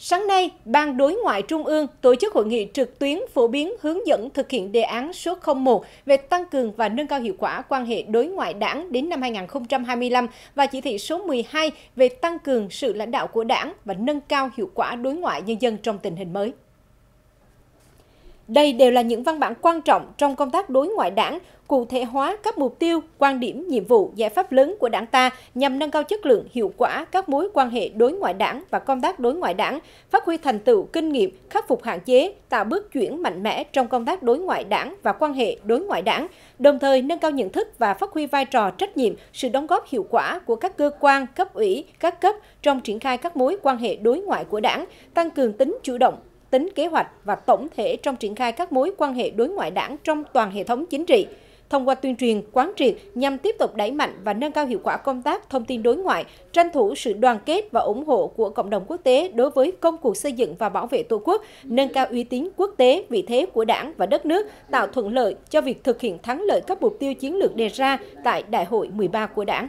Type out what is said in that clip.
Sáng nay, Ban Đối ngoại Trung ương tổ chức hội nghị trực tuyến phổ biến hướng dẫn thực hiện đề án số 01 về tăng cường và nâng cao hiệu quả quan hệ đối ngoại đảng đến năm 2025 và chỉ thị số 12 về tăng cường sự lãnh đạo của đảng và nâng cao hiệu quả đối ngoại nhân dân trong tình hình mới. Đây đều là những văn bản quan trọng trong công tác đối ngoại đảng, cụ thể hóa các mục tiêu, quan điểm, nhiệm vụ, giải pháp lớn của đảng ta nhằm nâng cao chất lượng, hiệu quả các mối quan hệ đối ngoại đảng và công tác đối ngoại đảng, phát huy thành tựu kinh nghiệm, khắc phục hạn chế, tạo bước chuyển mạnh mẽ trong công tác đối ngoại đảng và quan hệ đối ngoại đảng, đồng thời nâng cao nhận thức và phát huy vai trò trách nhiệm, sự đóng góp hiệu quả của các cơ quan, cấp ủy, các cấp trong triển khai các mối quan hệ đối ngoại của đảng, tăng cường tính chủ động, tính kế hoạch và tổng thể trong triển khai các mối quan hệ đối ngoại đảng trong toàn hệ thống chính trị, thông qua tuyên truyền, quán triệt nhằm tiếp tục đẩy mạnh và nâng cao hiệu quả công tác thông tin đối ngoại, tranh thủ sự đoàn kết và ủng hộ của cộng đồng quốc tế đối với công cuộc xây dựng và bảo vệ Tổ quốc, nâng cao uy tín quốc tế, vị thế của Đảng và đất nước, tạo thuận lợi cho việc thực hiện thắng lợi các mục tiêu chiến lược đề ra tại Đại hội 13 của Đảng.